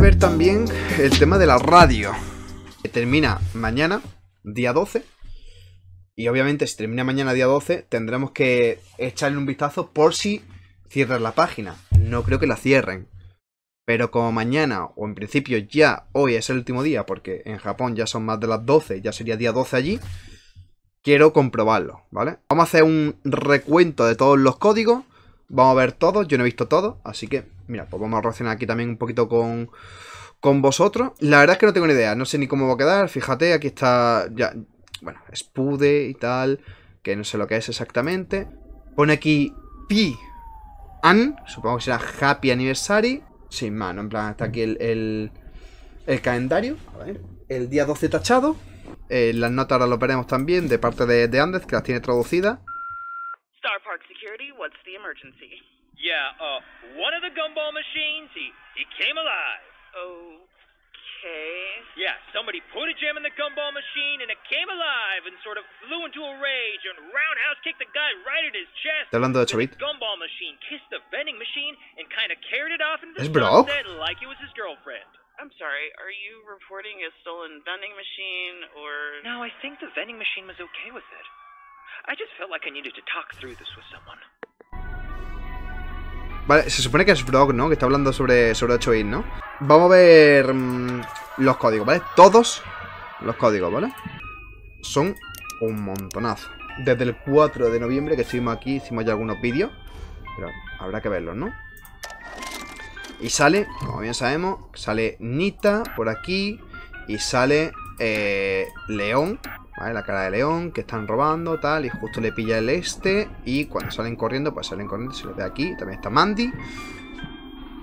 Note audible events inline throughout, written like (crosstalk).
ver también el tema de la radio, que termina mañana, día 12. Y obviamente si termina mañana día 12 tendremos que echarle un vistazo por si cierran la página. No creo que la cierren. Pero como mañana, o en principio ya hoy es el último día, porque en Japón ya son más de las 12, ya sería día 12 allí, quiero comprobarlo, ¿vale? Vamos a hacer un recuento de todos los códigos Vamos a ver todo, yo no he visto todo, así que, mira, pues vamos a relacionar aquí también un poquito con, con vosotros. La verdad es que no tengo ni idea, no sé ni cómo va a quedar, fíjate, aquí está ya, bueno, Spude y tal, que no sé lo que es exactamente. Pone aquí Pi An, supongo que será Happy Anniversary, sin más, ¿no? En plan, está aquí el, el, calendario, a ver, el día 12 tachado. Eh, las notas ahora lo veremos también de parte de, de Andes, que las tiene traducidas. Star security. What's the emergency? Yeah, uh, one of the gumball machines, he, he came alive. Okay. Yeah, somebody put a gem in the gumball machine and it came alive and sort of flew into a rage and roundhouse kicked the guy right at his chest. The landlord, Chavit. The gumball machine kissed the vending machine and kind of carried it off into the sunset like it was his girlfriend. I'm sorry, are you reporting a stolen vending machine or. No, I think the vending machine was okay with it. Vale, se supone que es Vlog, ¿no? Que está hablando sobre, sobre 8 ¿no? Vamos a ver mm, los códigos, ¿vale? Todos los códigos, ¿vale? Son un montonazo. Desde el 4 de noviembre que estuvimos aquí, hicimos ya algunos vídeos. Pero habrá que verlos, ¿no? Y sale, como bien sabemos, sale Nita por aquí. Y sale eh, león, ¿vale? La cara de León, que están robando, tal, y justo le pilla el este, y cuando salen corriendo, pues salen corriendo, se les ve aquí, también está Mandy.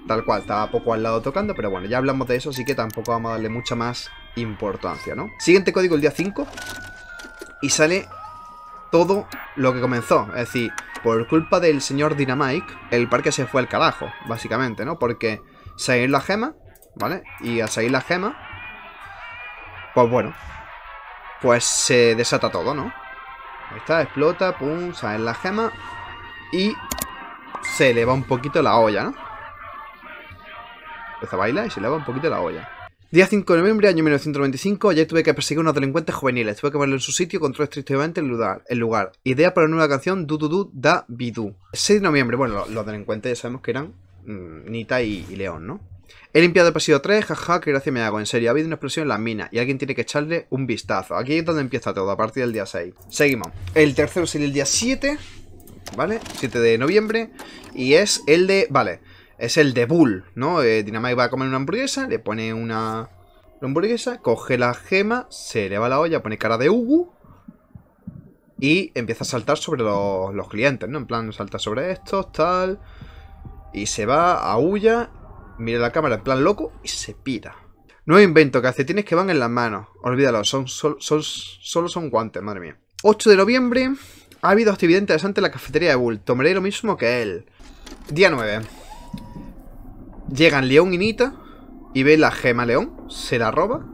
Tal cual, estaba poco al lado tocando, pero bueno, ya hablamos de eso, así que tampoco vamos a darle mucha más importancia, ¿no? Siguiente código el día 5, y sale todo lo que comenzó, es decir, por culpa del señor Dynamite, el parque se fue al carajo, básicamente, ¿no? Porque salir la gema, ¿vale? Y al salir la gema, pues bueno. Pues se desata todo, ¿no? Ahí está, explota, pum, sale la gema Y se eleva un poquito la olla, ¿no? Empieza a bailar y se eleva un poquito la olla. Día 5 de noviembre, año 1925. ya tuve que perseguir a unos delincuentes juveniles. Tuve que ponerlo en su sitio, control estrictamente el lugar. El Idea para una nueva canción, Du Du Du Da Bidu. 6 de noviembre, bueno, los, delincuentes ya sabemos que eran mm, Nita y León, ¿no? He limpiado el pasillo 3, jaja, que gracia me hago. En serio, ha habido una explosión en la mina y alguien tiene que echarle un vistazo. Aquí es donde empieza todo, a partir del día 6. Seguimos. El tercero sería el día 7, ¿vale? 7 de noviembre. Y es el de... Vale, es el de Bull, ¿no? Eh, Dynamite va a comer una hamburguesa, le pone una hamburguesa, coge la gema, se le va la olla, pone cara de Ugu y empieza a saltar sobre los, clientes, ¿no? En plan, salta sobre estos, tal. Y se va, a aúlla mira la cámara en plan loco y se pira. Nuevo invento, que hace. Tienes que van en las manos. Olvídalo, son, solo son guantes, madre mía. 8 de noviembre, ha habido actividad interesante en la cafetería de Bull. Tomaré lo mismo que él. Día 9. Llegan León y Nita y ve la gema León, se la roba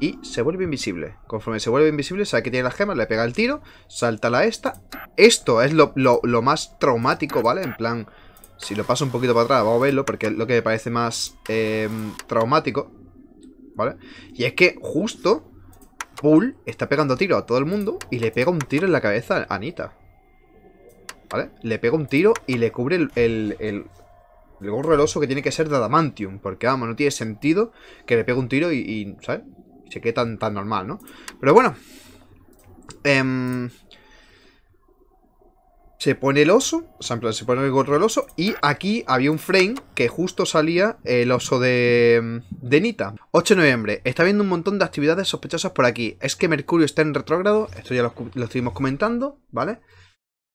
y se vuelve invisible. Conforme se vuelve invisible, sabe que tiene la gema, le pega el tiro, salta la esta. Esto es lo más traumático, ¿vale? En plan, si lo paso un poquito para atrás, vamos a verlo, porque es lo que me parece más eh, traumático. ¿Vale? Y es que justo Bull está pegando tiro a todo el mundo y le pega un tiro en la cabeza a Anita. ¿Vale? Le pega un tiro y le cubre el, el, el, gorro del oso que tiene que ser de Adamantium. Porque, vamos, no tiene sentido que le pegue un tiro y, y Se quede tan, tan normal, ¿no? Pero bueno. Eh, se pone el oso, o sea, se pone el gorro del oso, y aquí había un frame que justo salía el oso de, mm, de Nita. 8 de noviembre, está habiendo un montón de actividades sospechosas por aquí. Es que Mercurio está en retrógrado, esto ya lo, lo estuvimos comentando, ¿vale?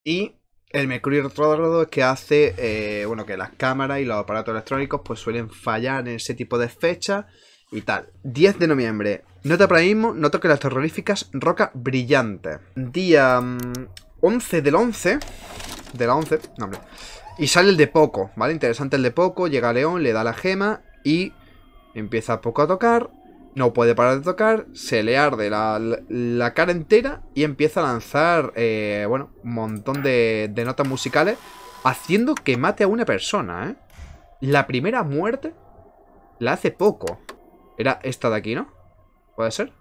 Y el Mercurio retrógrado es que hace, eh, bueno, que las cámaras y los aparatos electrónicos pues suelen fallar en ese tipo de fechas y tal. 10 de noviembre, nota para mismo, noto que las terroríficas roca brillante. Día... Mm, 11 del 11. De la 11. Y sale el de poco, ¿vale? Interesante el de poco. Llega León, le da la gema y empieza poco a tocar. No puede parar de tocar. Se le arde la, cara entera y empieza a lanzar, eh, bueno, un montón de, de notas musicales. Haciendo que mate a una persona, ¿eh? La primera muerte la hace poco. Era esta de aquí, ¿no? ¿Puede ser?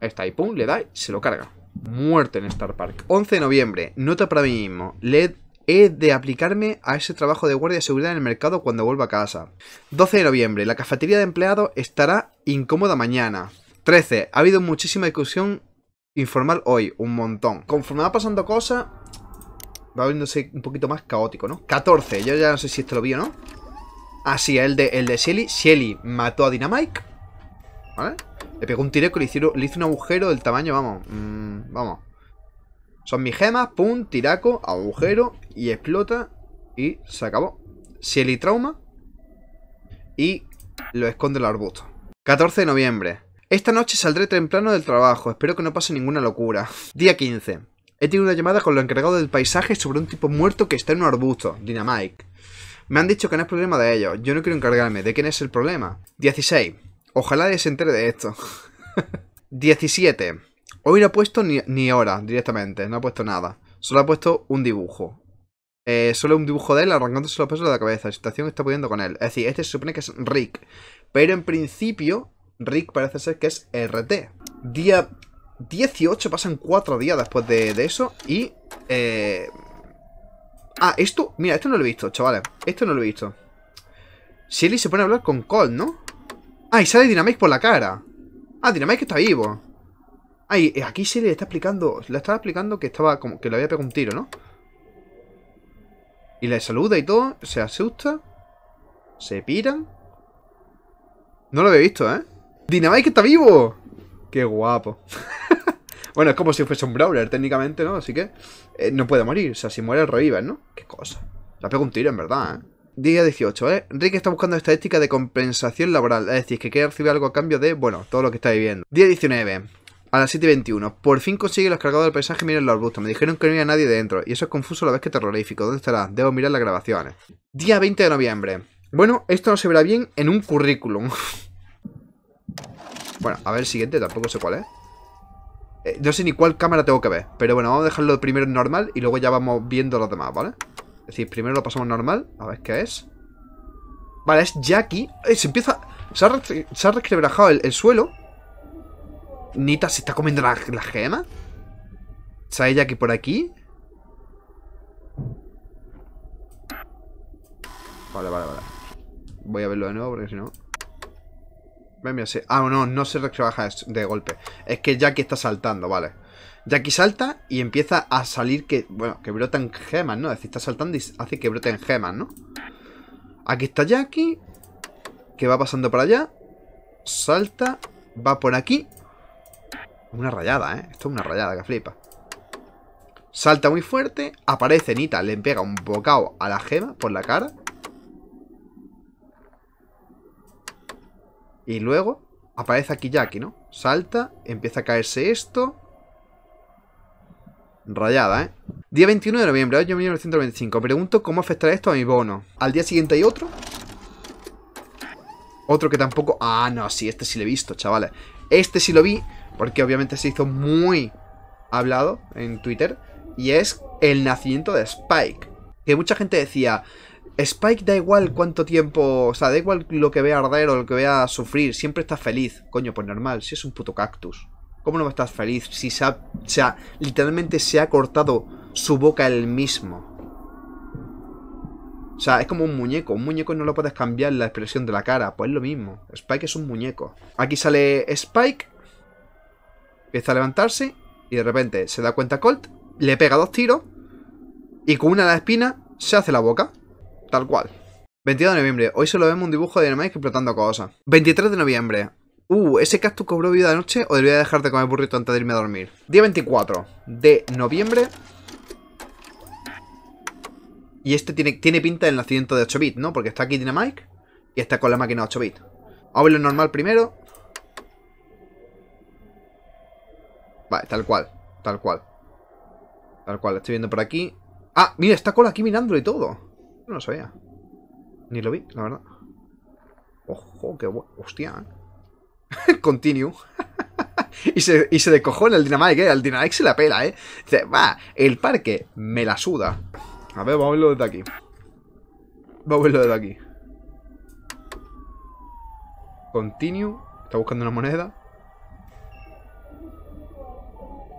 Esta está, y pum, le da y se lo carga muerte en Star Park. 11 de noviembre, nota para mí mismo. LED he de aplicarme a ese trabajo de guardia de seguridad en el mercado cuando vuelva a casa. 12 de noviembre, la cafetería de empleados estará incómoda mañana. 13, ha habido muchísima discusión informal hoy, un montón. Conforme va pasando cosas, va viéndose un poquito más caótico, ¿no? 14, yo ya no sé si esto lo vi no. Así, ah, el de, el de Shelly. Shelly mató a Dynamite. ¿Vale? Le pegó un tireco y le, hicieron, hizo un agujero del tamaño, vamos. Mm, vamos. Son mis gemas, pum, tiraco, agujero y explota y se acabó. Ciel y trauma y lo esconde el arbusto. 14 de noviembre. Esta noche saldré temprano del trabajo, espero que no pase ninguna locura. (laughs) Día 15. He tenido una llamada con lo encargado del paisaje sobre un tipo muerto que está en un arbusto, Dynamite. Me han dicho que no es problema de ellos, yo no quiero encargarme, ¿de quién es el problema? 16. Ojalá se entere de esto. 17. (laughs) Hoy no ha puesto ni, ni, hora directamente, no ha puesto nada. Solo ha puesto un dibujo. Eh, solo un dibujo de él arrancándose los pesos de la cabeza. La situación que está pudiendo con él. Es decir, este se supone que es Rick. Pero en principio, Rick parece ser que es RT. Día 18, pasan 4 días después de, eso. Y. Eh... Ah, esto. Mira, esto no lo he visto, chavales. Esto no lo he visto. Shelly se pone a hablar con Cole, ¿no? Ay, ah, sale Dynamite por la cara. Ah, Dynamite está vivo. Ay, eh, aquí se le está explicando. Le estaba explicando que estaba como que le había pegado un tiro, ¿no? Y le saluda y todo. Se asusta. Se pira. No lo había visto, ¿eh? ¡Dynamite está vivo! ¡Qué guapo! (laughs) bueno, es como si fuese un Brawler técnicamente, ¿no? Así que eh, no puede morir. O sea, si muere revive, ¿no? ¡Qué cosa! Le pegado un tiro, en verdad, ¿eh? día 18, ¿eh? Rick está buscando estadísticas de compensación laboral, es decir, que quiere recibir algo a cambio de, bueno, todo lo que está viviendo. Día 19, a las 7 Por fin consigue los cargados del paisaje miren los arbustos. Me dijeron que no había nadie dentro. Y eso es confuso la vez que terrorífico. ¿Dónde estará? Debo mirar las grabaciones. Día 20 de noviembre. Bueno, esto no se verá bien en un currículum. (laughs) bueno, a ver el siguiente. Tampoco sé cuál es. Eh, no sé ni cuál cámara tengo que ver. Pero bueno, vamos a dejarlo primero normal y luego ya vamos viendo los demás, ¿vale? Es decir, primero lo pasamos normal. A ver qué es. Vale, es Jackie. se empieza... Se ha, se el, suelo. Nita se está comiendo la, gema. gema. ¿Sale Jackie por aquí? Vale, vale, vale. Voy a verlo de nuevo porque si no... venme mira, sí Ah, no, no se resquebraja de golpe. Es que Jackie está saltando, vale. Jackie salta y empieza a salir que... Bueno, que brotan gemas, ¿no? Es decir, está saltando y hace que broten gemas, ¿no? Aquí está Jackie. Que va pasando para allá. Salta. Va por aquí. Una rayada, ¿eh? Esto es una rayada que flipa. Salta muy fuerte. Aparece Nita. Le pega un bocado a la gema por la cara. Y luego aparece aquí Jackie, ¿no? Salta. Empieza a caerse esto rayada, ¿eh? Día 21 de noviembre de 1925 Pregunto cómo afectará esto a mi bono. ¿Al día siguiente hay otro? Otro que tampoco... Ah, no, sí, este sí lo he visto, chavales. Este sí lo vi, porque obviamente se hizo muy hablado en Twitter. Y es el nacimiento de Spike. Que mucha gente decía... Spike da igual cuánto tiempo... O sea, da igual lo que vea arder o lo que vea sufrir. Siempre está feliz. Coño, pues normal, si es un puto cactus. ¿Cómo no va a estar feliz si se literalmente se ha cortado su boca el mismo? O sea, es como un muñeco. Un muñeco no lo puedes cambiar la expresión de la cara. Pues es lo mismo. Spike es un muñeco. Aquí sale Spike. Empieza a levantarse. Y de repente se da cuenta Colt. Le pega dos tiros. Y con una de las espinas se hace la boca. Tal cual. 22 de noviembre. Hoy solo vemos un dibujo de Dynamite explotando cosas. 23 de noviembre. Uh, ¿ese cactus cobró vida de noche o debería dejarte de comer burrito antes de irme a dormir? Día 24 de noviembre. Y este tiene, tiene pinta del nacimiento de 8 bits, ¿no? Porque está aquí Mike y está con la máquina 8 bits. A ver normal primero. Vale, tal cual, tal cual. Tal cual, estoy viendo por aquí. Ah, mira, está con aquí mirándolo y todo. No lo sabía. Ni lo vi, la verdad. Ojo, qué bueno. Hostia, ¿eh? (laughs) Continue. (laughs) y, se, y se el Dynamite, ¿eh? Al Dynamite se la pela, ¿eh? va, el parque me la suda. A ver, vamos a verlo desde aquí. Vamos a verlo desde aquí. Continue. Está buscando una moneda. (laughs)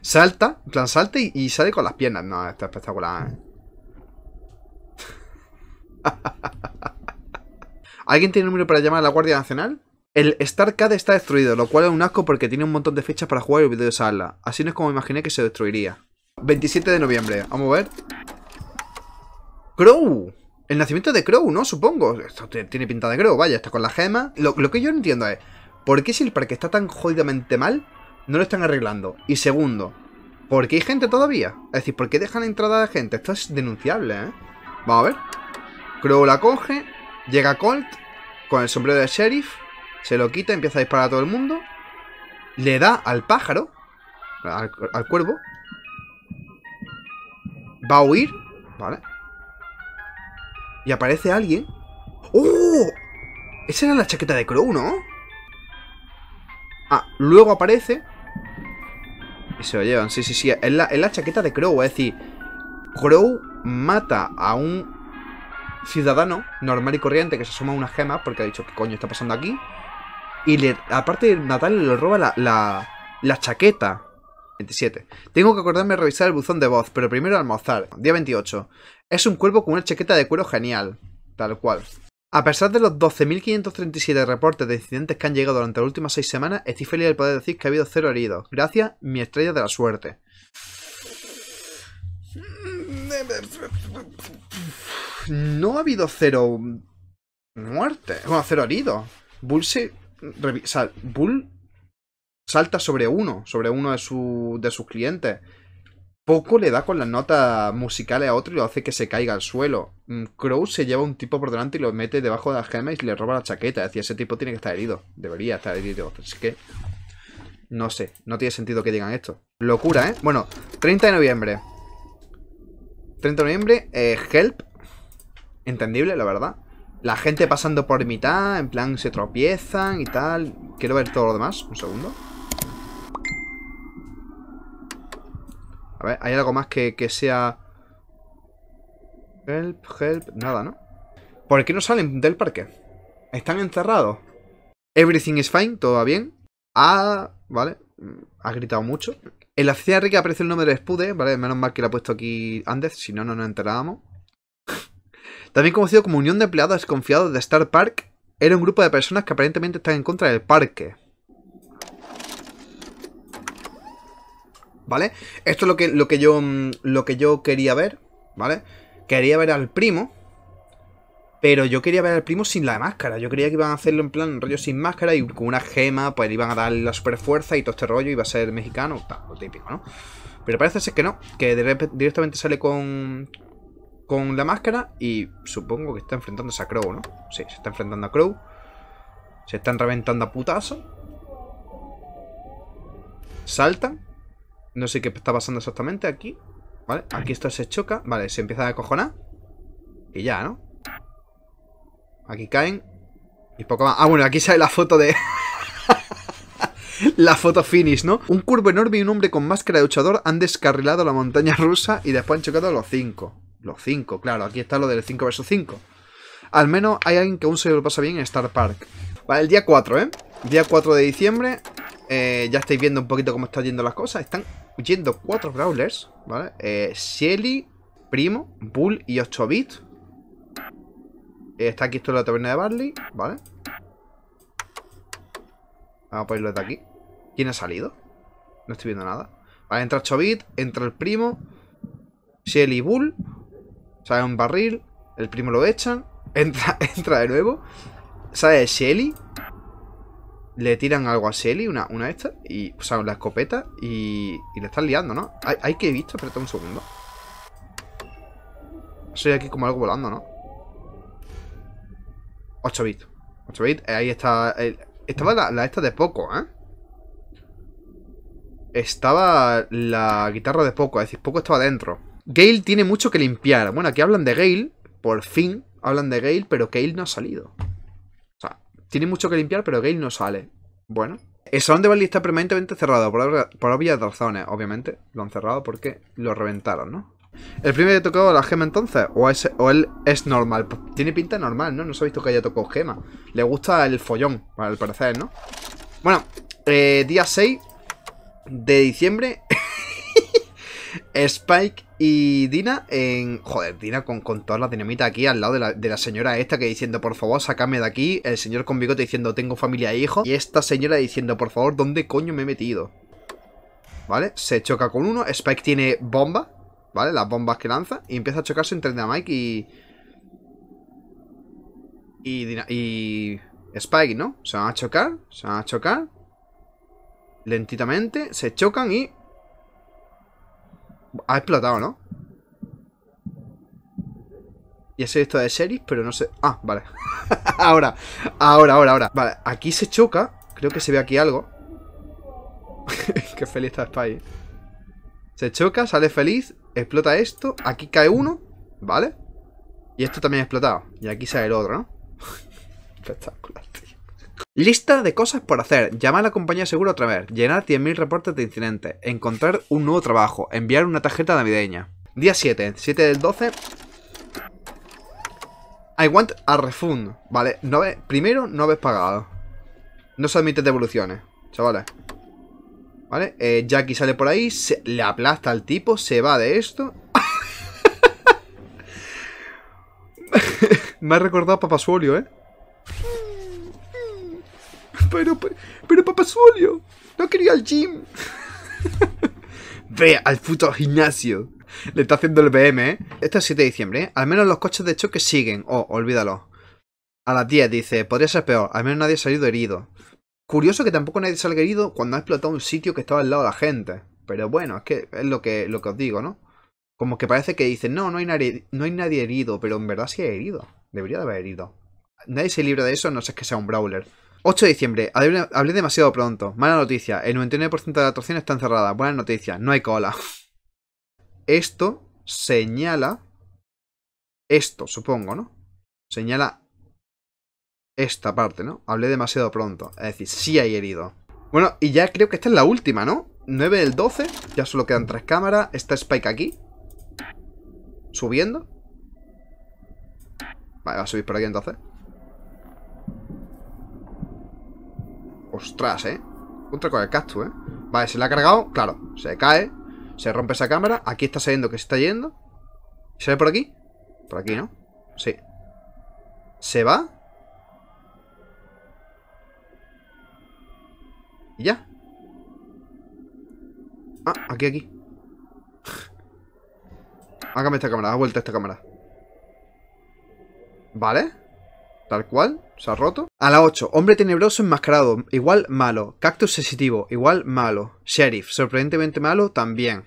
salta, en plan, salta y, sale con las piernas. No, está espectacular. Eh. ¿Alguien tiene un número para llamar a la Guardia Nacional? El StarCade está destruido, lo cual es un asco porque tiene un montón de fechas para jugar y a Así no es como imaginé que se destruiría. 27 de noviembre, vamos a ver. ¡Crow! El nacimiento de Crow, ¿no? Supongo. Esto tiene pinta de Crow, vaya, está con la gema. Lo, lo que yo no entiendo es, ¿por qué si el parque está tan jodidamente mal, no lo están arreglando? Y segundo, ¿por qué hay gente todavía? Es decir, ¿por qué dejan entrada de gente? Esto es denunciable, ¿eh? Vamos a ver. Crow la coge, Llega Colt con el sombrero de sheriff, se lo quita, empieza a disparar a todo el mundo, le da al pájaro, al, cuervo, va a huir, ¿vale? Y aparece alguien. ¡Oh! Esa era la chaqueta de Crow, ¿no? Ah, luego aparece. Y se lo llevan, sí, sí, sí. Es la, es la chaqueta de Crow, es decir, Crow mata a un ciudadano normal y corriente que se asoma a una gema porque ha dicho, ¿qué coño está pasando aquí? Y aparte de le roba la, la, chaqueta. 27. Tengo que acordarme de revisar el buzón de voz, pero primero almorzar. Día 28. Es un cuervo con una chaqueta de cuero genial. Tal cual. A pesar de los 12.537 reportes de incidentes que han llegado durante las últimas seis semanas, estoy feliz de poder decir que ha habido cero heridos. Gracias, mi estrella de la suerte. (laughs) no ha habido cero muerte, bueno, cero herido Bull se... Bull salta sobre uno, sobre uno de, de sus clientes. Poco le da con las notas musicales a otro y lo hace que se caiga al suelo. Mm, Crow se lleva un tipo por delante y lo mete debajo de la gema y le roba la chaqueta. Decía, ese tipo tiene que estar herido. Debería estar herido. Así que... No sé, no tiene sentido que digan esto. Locura, ¿eh? Bueno, 30 de noviembre. 30 de noviembre, eh, Help entendible, la verdad. La gente pasando por mitad, en plan se tropiezan y tal. Quiero ver todo lo demás. Un segundo. A ver, ¿hay algo más que, sea... Help, help, nada, ¿no? ¿Por qué no salen del parque? Están encerrados. Everything is fine, todo bien. Ah, vale. Ha gritado mucho. En la que rica aparece el nombre de Spude, ¿vale? Menos mal que lo ha puesto aquí antes, si no, no nos enterábamos. También conocido como Unión de Empleados Desconfiados de Star Park, era un grupo de personas que aparentemente están en contra del parque. ¿Vale? Esto es lo que, lo que, yo, mm, lo que yo quería ver, ¿vale? Quería ver al primo, pero yo quería ver al primo sin la máscara. Yo creía que iban a hacerlo en plan rollo sin máscara y con una gema, pues iban a dar la super fuerza y todo este rollo, iba a ser mexicano, lo típico, ¿no? Pero parece ser que no, que directamente sale con, con la máscara y supongo que está enfrentándose a Crow, ¿no? Sí, se está enfrentando a Crow. Se están reventando a putazo. Saltan. No sé qué está pasando exactamente aquí. ¿Vale? Aquí esto se choca. Vale, se empieza a acojonar. Y ya, ¿no? Aquí caen. Y poco más. Ah, bueno, aquí sale la foto de... (laughs) la foto finish, ¿no? Un curvo enorme y un hombre con máscara de luchador han descarrilado la montaña rusa y después han chocado a los cinco. Los 5, claro, aquí está lo del 5 vs 5. Al menos hay alguien que aún se lo pasa bien en Star Park. Vale, el día 4, ¿eh? Día 4 de diciembre. Eh, ya estáis viendo un poquito cómo están yendo las cosas. Están yendo 4 Brawlers, ¿vale? Eh, Shelly, Primo, Bull y 8-Bit. Eh, está aquí esto la taberna de Barley, ¿vale? Vamos a ponerlo de aquí. ¿Quién ha salido? No estoy viendo nada. Vale, entra 8-Bit, entra el Primo, Shelly, y Bull, sale un barril, el primo lo echan, (laughs) entra, entra de nuevo, sale Shelly, le tiran algo a Shelly, una, una esta, y, o sea, la escopeta, y, y le están liando, ¿no? Hay, hay que he visto, espérate un segundo. Soy aquí como algo volando, ¿no? 8 bits. 8 bits, eh, ahí está... estaba la, esta de poco, ¿eh? Estaba la guitarra de poco, es decir, poco estaba dentro. Gale tiene mucho que limpiar. Bueno, aquí hablan de Gale, por fin hablan de Gale, pero Gale no ha salido. O sea, tiene mucho que limpiar, pero Gale no sale. Bueno. El salón de Bali está permanentemente cerrado, por, por obvias razones, obviamente. Lo han cerrado porque lo reventaron, ¿no? ¿El primer que ha tocado la gema entonces? ¿O, es, ¿O él es normal? Pues tiene pinta normal, ¿no? No se ha visto que haya tocado gema. Le gusta el follón, al parecer, ¿no? Bueno, eh, día 6 de diciembre. (laughs) Spike y Dina en... Joder, Dina con, con toda la dinamita aquí al lado de la, de la, señora esta que diciendo, por favor, sacame de aquí. El señor con bigote diciendo, tengo familia e hijo. Y esta señora diciendo, por favor, ¿dónde coño me he metido? ¿Vale? Se choca con uno. Spike tiene bomba. ¿Vale? Las bombas que lanza. Y empieza a chocarse entre Mike y... Y, y... Spike, ¿no? Se van a chocar. Se van a chocar. Lentitamente. Se chocan y... Ha explotado, ¿no? Ya sé esto de Series, pero no sé... Ah, vale. (laughs) ahora, ahora, ahora, ahora. Vale, aquí se choca. Creo que se ve aquí algo. (laughs) Qué feliz está Spy. Se choca, sale feliz, explota esto. Aquí cae uno, ¿vale? Y esto también ha explotado. Y aquí sale el otro, ¿no? (laughs) Espectacular. Lista de cosas por hacer. Llamar a la compañía seguro otra vez. Llenar 100.000 reportes de incidentes. Encontrar un nuevo trabajo. Enviar una tarjeta navideña. Día 7. 7 del 12. I want a refund. Vale. No primero, no habéis pagado. No se admite devoluciones. Chavales. Vale. Eh, Jackie sale por ahí. Se, le aplasta al tipo. Se va de esto. (laughs) Me ha recordado a Papasuolio, ¿eh? Pero, pero, papá Zulio, no quería el al gym. (laughs) Ve al puto gimnasio. Le está haciendo el BM, ¿eh? Este es 7 de diciembre, ¿eh? Al menos los coches de choque siguen. Oh, olvídalo. A las 10 dice, podría ser peor, al menos nadie ha salido herido. Curioso que tampoco nadie salga herido cuando ha explotado un sitio que estaba al lado de la gente. Pero bueno, es que es lo que, lo que os digo, ¿no? Como que parece que dicen, no, no hay, nadie, no hay nadie herido, pero en verdad sí hay herido. Debería de haber herido. Nadie se libra de eso, no sé es que sea un brawler. 8 de diciembre. Hablé, demasiado pronto. Mala noticia. El 99% de la atracción está encerrada. Buena noticia. No hay cola. (laughs) Esto señala... Esto, supongo, ¿no? Señala esta parte, ¿no? Hablé demasiado pronto. Es decir, sí hay herido. Bueno, y ya creo que esta es la última, ¿no? 9 del 12. Ya solo quedan tres cámaras. Está Spike aquí. Subiendo. Vale, va a subir por aquí entonces. Ostras, ¿eh? Otra con el cactus, ¿eh? Vale, se la ha cargado, claro, se cae Se rompe esa cámara, aquí está saliendo que se está yendo ¿Se ve por aquí? Por aquí, ¿no? Sí ¿Se va? Y ya Ah, aquí, aquí Hágame esta cámara, da vuelta esta cámara Vale Tal cual, se ha roto. A la 8, hombre tenebroso enmascarado, igual malo. Cactus sensitivo, igual malo. Sheriff, sorprendentemente malo, también.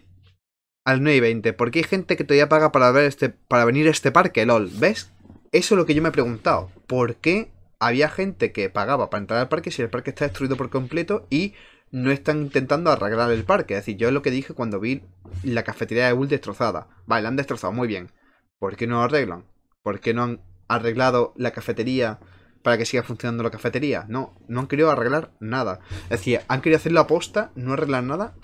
Al 9 y 20, ¿por qué hay gente que todavía paga para, ver este, para venir a este parque, lol? ¿Ves? Eso es lo que yo me he preguntado. ¿Por qué había gente que pagaba para entrar al parque si el parque está destruido por completo y no están intentando arreglar el parque. Es decir, yo es lo que dije cuando vi la cafetería de Bull destrozada. Vale, la han destrozado, muy bien. ¿Por qué no arreglan? ¿Por qué no han arreglado la cafetería para que siga funcionando la cafetería. No, no han querido arreglar nada. Es decir, han querido hacer la aposta, no arreglar nada,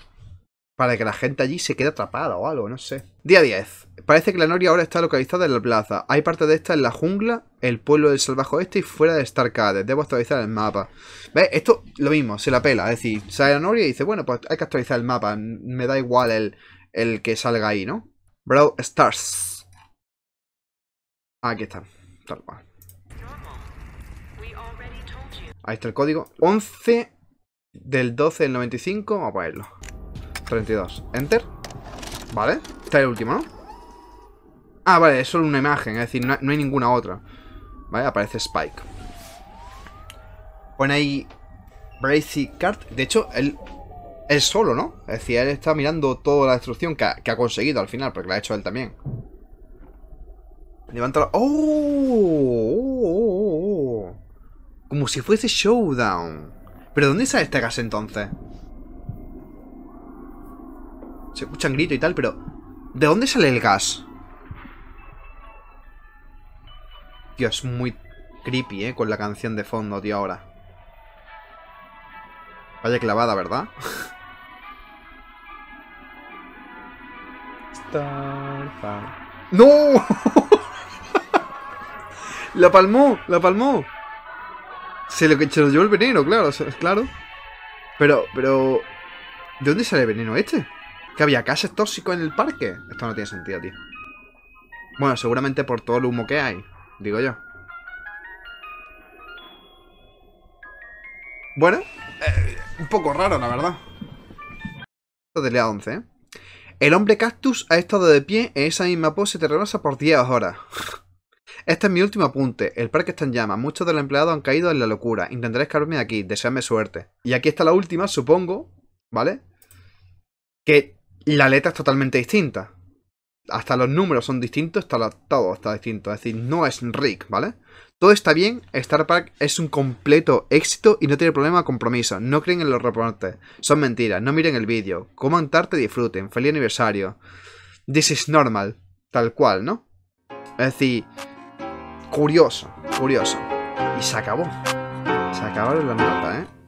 para que la gente allí se quede atrapada o algo, no sé. Día 10. Parece que la noria ahora está localizada en la plaza. Hay parte de esta en la jungla, el pueblo del salvaje este y fuera de Starcade. Debo actualizar el mapa. ¿Ves? Esto lo mismo, se la pela. Es decir, sale la noria y dice, bueno, pues hay que actualizar el mapa. Me da igual el, el que salga ahí, ¿no? Bro, Stars. Aquí está tal Ahí está el código. 11 del 12 del 95. Vamos a ponerlo. 32. Enter. Vale. Está el último, ¿no? Ah, vale. Es solo una imagen. Es decir, no hay ninguna otra. Vale, aparece Spike. Pone ahí Bracy Cart. De hecho, él, él solo, ¿no? Es decir, él está mirando toda la destrucción que ha, que ha conseguido al final, porque la ha hecho él también. Levántalo. ¡Oh! ¡Oh! Como si fuese Showdown. ¿Pero dónde sale este gas entonces? Se escuchan gritos y tal, pero... ¿De dónde sale el gas? Tío, es muy creepy, ¿eh? Con la canción de fondo, tío, ahora. Vaya clavada, ¿verdad? (laughs) ¡No! (laughs) La palmó, la palmó. Se lo, se lo llevó el veneno, claro, claro. Pero, pero... ¿De dónde sale el veneno este? ¿Que había gases tóxicos en el parque? Esto no tiene sentido, tío. Bueno, seguramente por todo el humo que hay, digo yo. Bueno, eh, un poco raro, la verdad. De 11, ¿eh? El hombre cactus ha estado de pie en esa misma pose terrorosa por 10 horas. Este es mi último apunte. El parque está en llamas. Muchos de los empleados han caído en la locura. Intentaré escaparme de aquí. Deseadme suerte. Y aquí está la última, supongo. ¿Vale? Que la letra es totalmente distinta. Hasta los números son distintos, hasta todo está distinto. Es decir, no es Rick, ¿vale? Todo está bien, Star Park es un completo éxito y no tiene problema de compromiso. No creen en los reportes, son mentiras, no miren el vídeo. Coman tarde, y disfruten, feliz aniversario. This is normal, tal cual, ¿no? Es decir, Curioso, curioso. Y se acabó. Se acabaron la notas, ¿eh?